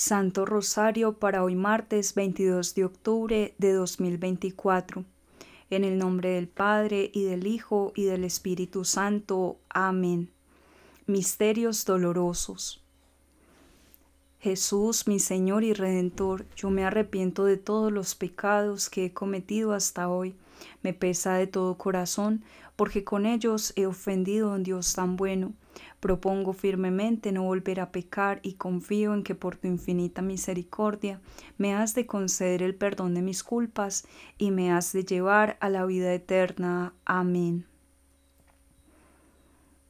Santo Rosario para hoy martes 22 de octubre de 2024. En el nombre del Padre y del Hijo y del Espíritu Santo. Amén. Misterios dolorosos. Jesús, mi Señor y Redentor, yo me arrepiento de todos los pecados que he cometido hasta hoy me pesa de todo corazón, porque con ellos he ofendido a un Dios tan bueno. Propongo firmemente no volver a pecar y confío en que por tu infinita misericordia me has de conceder el perdón de mis culpas y me has de llevar a la vida eterna. Amén.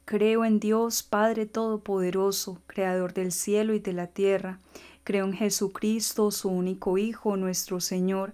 Creo en Dios Padre Todopoderoso, Creador del cielo y de la tierra. Creo en Jesucristo, su único Hijo, nuestro Señor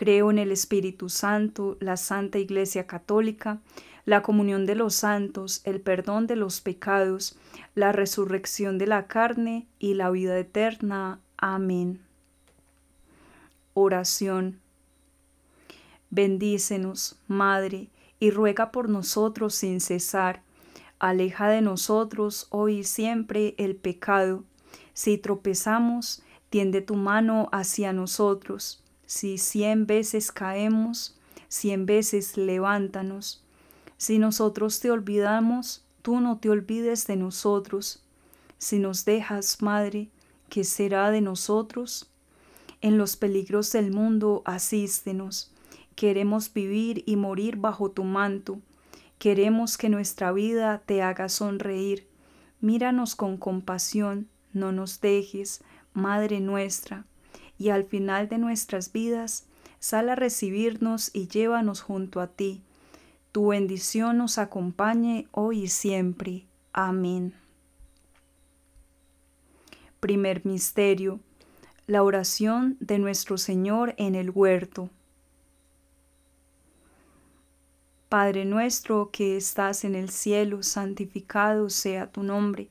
Creo en el Espíritu Santo, la Santa Iglesia Católica, la comunión de los santos, el perdón de los pecados, la resurrección de la carne y la vida eterna. Amén. Oración. Bendícenos, Madre, y ruega por nosotros sin cesar. Aleja de nosotros hoy oh, y siempre el pecado. Si tropezamos, tiende tu mano hacia nosotros si cien veces caemos, cien veces levántanos. Si nosotros te olvidamos, tú no te olvides de nosotros. Si nos dejas, Madre, ¿qué será de nosotros? En los peligros del mundo asístenos. Queremos vivir y morir bajo tu manto. Queremos que nuestra vida te haga sonreír. Míranos con compasión, no nos dejes, Madre nuestra y al final de nuestras vidas, sal a recibirnos y llévanos junto a ti. Tu bendición nos acompañe hoy y siempre. Amén. Primer Misterio. La oración de nuestro Señor en el huerto. Padre nuestro que estás en el cielo, santificado sea tu nombre.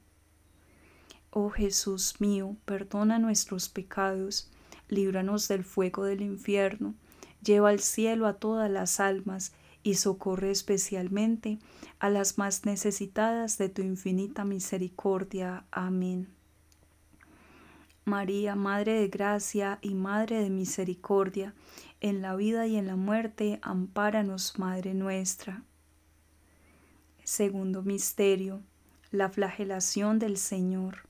Oh Jesús mío, perdona nuestros pecados, líbranos del fuego del infierno, lleva al cielo a todas las almas y socorre especialmente a las más necesitadas de tu infinita misericordia. Amén. María, Madre de Gracia y Madre de Misericordia, en la vida y en la muerte, ampáranos, Madre nuestra. Segundo Misterio. La flagelación del Señor.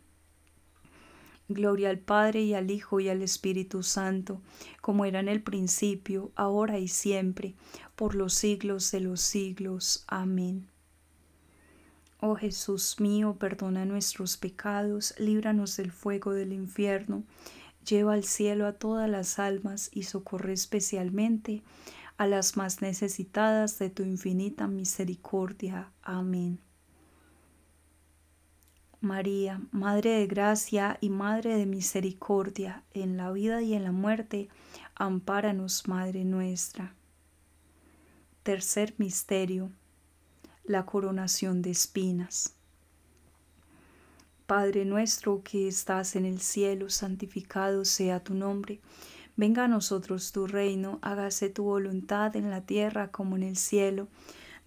Gloria al Padre y al Hijo y al Espíritu Santo, como era en el principio, ahora y siempre, por los siglos de los siglos. Amén. Oh Jesús mío, perdona nuestros pecados, líbranos del fuego del infierno, lleva al cielo a todas las almas y socorre especialmente a las más necesitadas de tu infinita misericordia. Amén. María, Madre de Gracia y Madre de Misericordia, en la vida y en la muerte, ampáranos, Madre nuestra. Tercer Misterio. La coronación de espinas. Padre nuestro que estás en el cielo, santificado sea tu nombre. Venga a nosotros tu reino, hágase tu voluntad en la tierra como en el cielo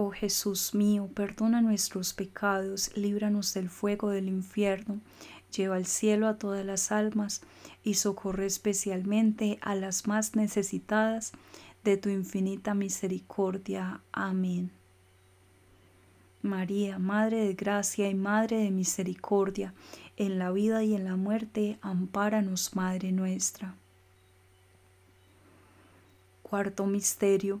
Oh Jesús mío, perdona nuestros pecados, líbranos del fuego del infierno, lleva al cielo a todas las almas y socorre especialmente a las más necesitadas de tu infinita misericordia. Amén. María, Madre de Gracia y Madre de Misericordia, en la vida y en la muerte, ampáranos, Madre nuestra. Cuarto Misterio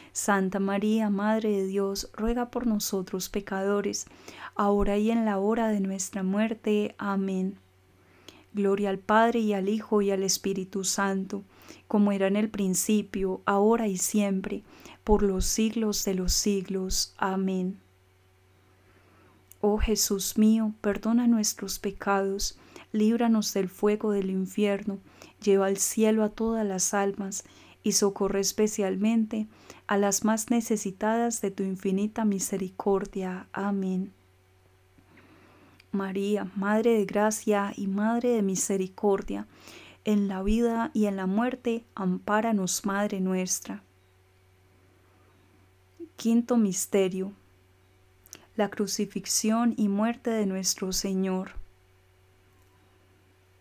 Santa María, Madre de Dios, ruega por nosotros pecadores, ahora y en la hora de nuestra muerte. Amén. Gloria al Padre y al Hijo y al Espíritu Santo, como era en el principio, ahora y siempre, por los siglos de los siglos. Amén. Oh Jesús mío, perdona nuestros pecados, líbranos del fuego del infierno, lleva al cielo a todas las almas, y socorre especialmente a las más necesitadas de tu infinita misericordia. Amén. María, Madre de Gracia y Madre de Misericordia, en la vida y en la muerte, ampáranos, Madre nuestra. Quinto Misterio. La crucifixión y muerte de nuestro Señor.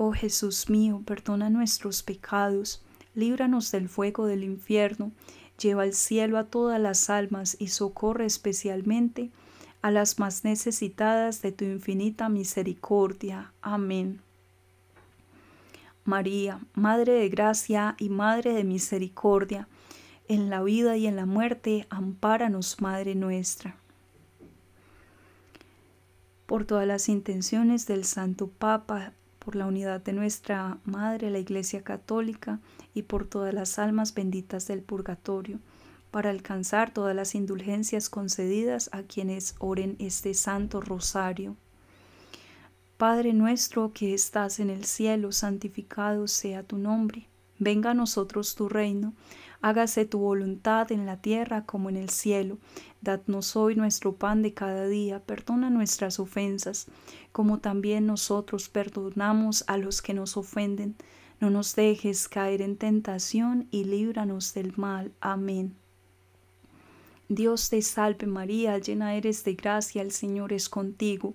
Oh Jesús mío, perdona nuestros pecados, líbranos del fuego del infierno, lleva al cielo a todas las almas y socorre especialmente a las más necesitadas de tu infinita misericordia. Amén. María, Madre de Gracia y Madre de Misericordia, en la vida y en la muerte, ampáranos, Madre nuestra. Por todas las intenciones del Santo Papa por la unidad de nuestra Madre, la Iglesia Católica, y por todas las almas benditas del purgatorio, para alcanzar todas las indulgencias concedidas a quienes oren este santo rosario. Padre nuestro que estás en el cielo, santificado sea tu nombre. Venga a nosotros tu reino hágase tu voluntad en la tierra como en el cielo. Dadnos hoy nuestro pan de cada día, perdona nuestras ofensas, como también nosotros perdonamos a los que nos ofenden. No nos dejes caer en tentación y líbranos del mal. Amén. Dios te salve María, llena eres de gracia, el Señor es contigo.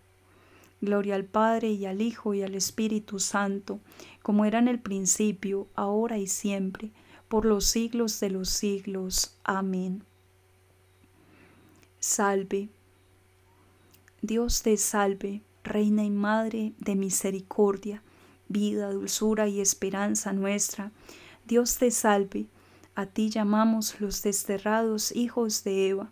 Gloria al Padre y al Hijo y al Espíritu Santo, como era en el principio, ahora y siempre, por los siglos de los siglos. Amén. Salve. Dios te salve, Reina y Madre de misericordia, vida, dulzura y esperanza nuestra. Dios te salve, a ti llamamos los desterrados hijos de Eva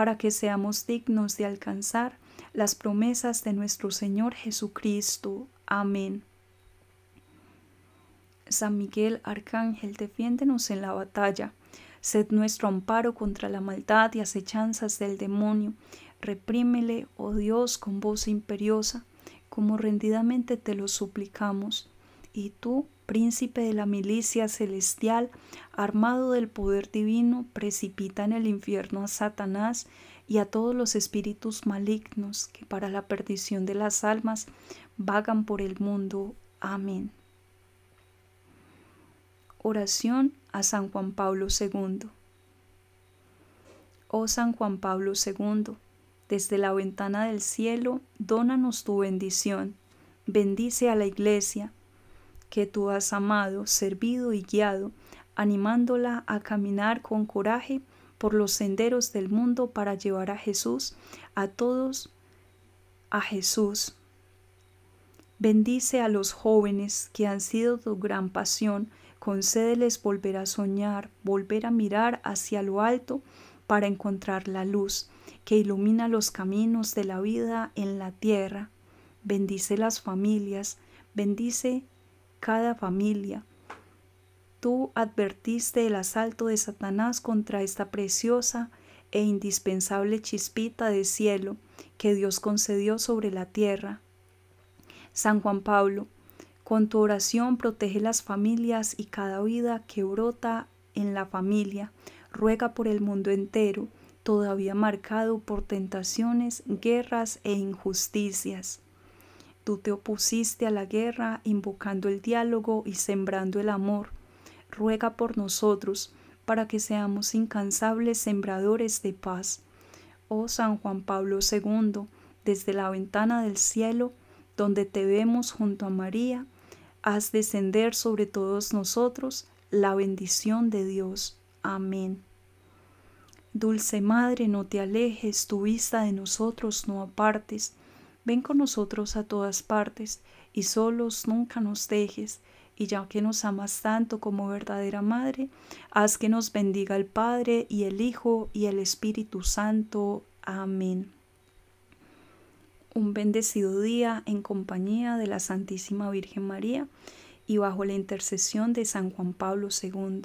para que seamos dignos de alcanzar las promesas de nuestro Señor Jesucristo. Amén. San Miguel Arcángel, defiéndenos en la batalla. Sed nuestro amparo contra la maldad y acechanzas del demonio. Reprímele, oh Dios, con voz imperiosa, como rendidamente te lo suplicamos. Y tú, príncipe de la milicia celestial, armado del poder divino, precipita en el infierno a Satanás y a todos los espíritus malignos que para la perdición de las almas vagan por el mundo. Amén. Oración a San Juan Pablo II. Oh San Juan Pablo II, desde la ventana del cielo, dónanos tu bendición. Bendice a la iglesia, que tú has amado, servido y guiado, animándola a caminar con coraje por los senderos del mundo para llevar a Jesús, a todos, a Jesús. Bendice a los jóvenes que han sido tu gran pasión, concédeles volver a soñar, volver a mirar hacia lo alto para encontrar la luz que ilumina los caminos de la vida en la tierra. Bendice las familias, bendice cada familia. Tú advertiste el asalto de Satanás contra esta preciosa e indispensable chispita de cielo que Dios concedió sobre la tierra. San Juan Pablo, con tu oración protege las familias y cada vida que brota en la familia. Ruega por el mundo entero, todavía marcado por tentaciones, guerras e injusticias. Tú te opusiste a la guerra, invocando el diálogo y sembrando el amor. Ruega por nosotros, para que seamos incansables sembradores de paz. Oh San Juan Pablo II, desde la ventana del cielo, donde te vemos junto a María, haz descender sobre todos nosotros la bendición de Dios. Amén. Dulce Madre, no te alejes, tu vista de nosotros no apartes Ven con nosotros a todas partes y solos nunca nos dejes. Y ya que nos amas tanto como verdadera Madre, haz que nos bendiga el Padre y el Hijo y el Espíritu Santo. Amén. Un bendecido día en compañía de la Santísima Virgen María y bajo la intercesión de San Juan Pablo II.